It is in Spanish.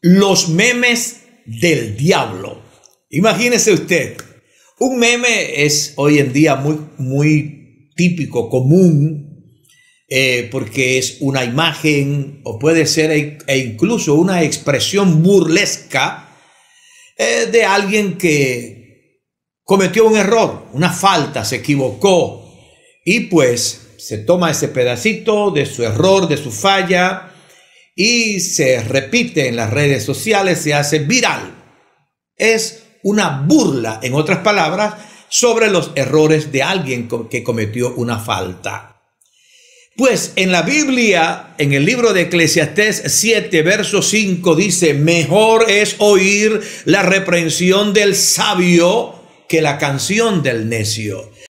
los memes del diablo. Imagínese usted, un meme es hoy en día muy, muy típico, común, eh, porque es una imagen o puede ser e, e incluso una expresión burlesca eh, de alguien que cometió un error, una falta, se equivocó y pues se toma ese pedacito de su error, de su falla, y se repite en las redes sociales, se hace viral. Es una burla, en otras palabras, sobre los errores de alguien que cometió una falta. Pues en la Biblia, en el libro de Eclesiastés 7, verso 5, dice, mejor es oír la reprensión del sabio que la canción del necio.